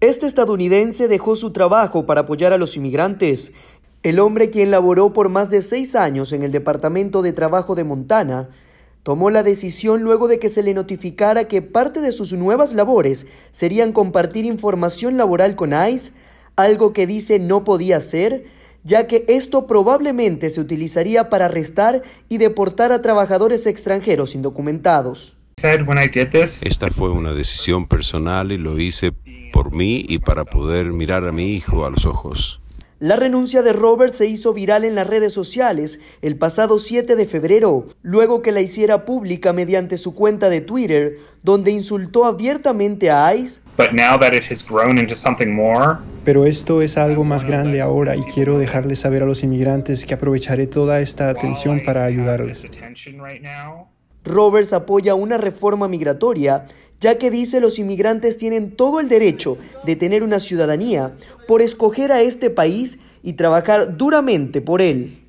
Este estadounidense dejó su trabajo para apoyar a los inmigrantes. El hombre, quien laboró por más de seis años en el Departamento de Trabajo de Montana, tomó la decisión luego de que se le notificara que parte de sus nuevas labores serían compartir información laboral con ICE, algo que dice no podía hacer, ya que esto probablemente se utilizaría para arrestar y deportar a trabajadores extranjeros indocumentados. Esta fue una decisión personal y lo hice mí y para poder mirar a mi hijo a los ojos. La renuncia de Robert se hizo viral en las redes sociales el pasado 7 de febrero, luego que la hiciera pública mediante su cuenta de Twitter, donde insultó abiertamente a ICE. Pero esto es algo más grande ahora y quiero dejarles saber a los inmigrantes que aprovecharé toda esta atención para ayudarles. Roberts apoya una reforma migratoria, ya que dice los inmigrantes tienen todo el derecho de tener una ciudadanía por escoger a este país y trabajar duramente por él.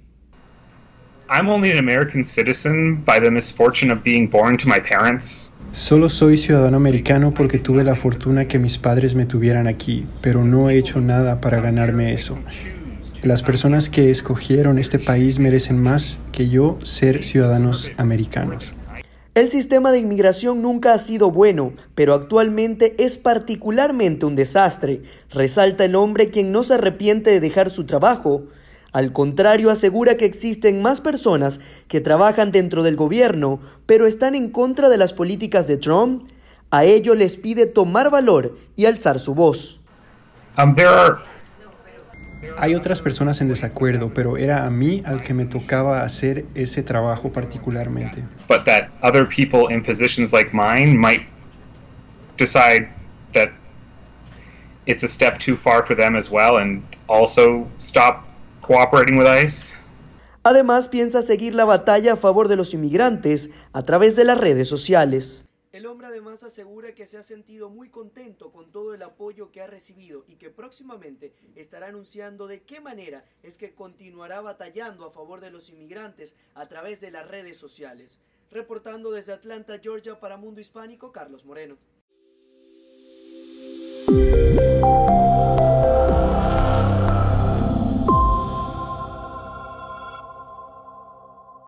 Solo soy ciudadano americano porque tuve la fortuna que mis padres me tuvieran aquí, pero no he hecho nada para ganarme eso. Las personas que escogieron este país merecen más que yo ser ciudadanos americanos. El sistema de inmigración nunca ha sido bueno, pero actualmente es particularmente un desastre, resalta el hombre quien no se arrepiente de dejar su trabajo. Al contrario, asegura que existen más personas que trabajan dentro del gobierno, pero están en contra de las políticas de Trump. A ello les pide tomar valor y alzar su voz. Um, hay otras personas en desacuerdo, pero era a mí al que me tocaba hacer ese trabajo particularmente. But that other people in positions like mine might decide that it's a step too far for them as well and also stop cooperating with ICE. Además, piensa seguir la batalla a favor de los inmigrantes a través de las redes sociales. El hombre además asegura que se ha sentido muy contento con todo el apoyo que ha recibido y que próximamente estará anunciando de qué manera es que continuará batallando a favor de los inmigrantes a través de las redes sociales. Reportando desde Atlanta, Georgia, para Mundo Hispánico, Carlos Moreno.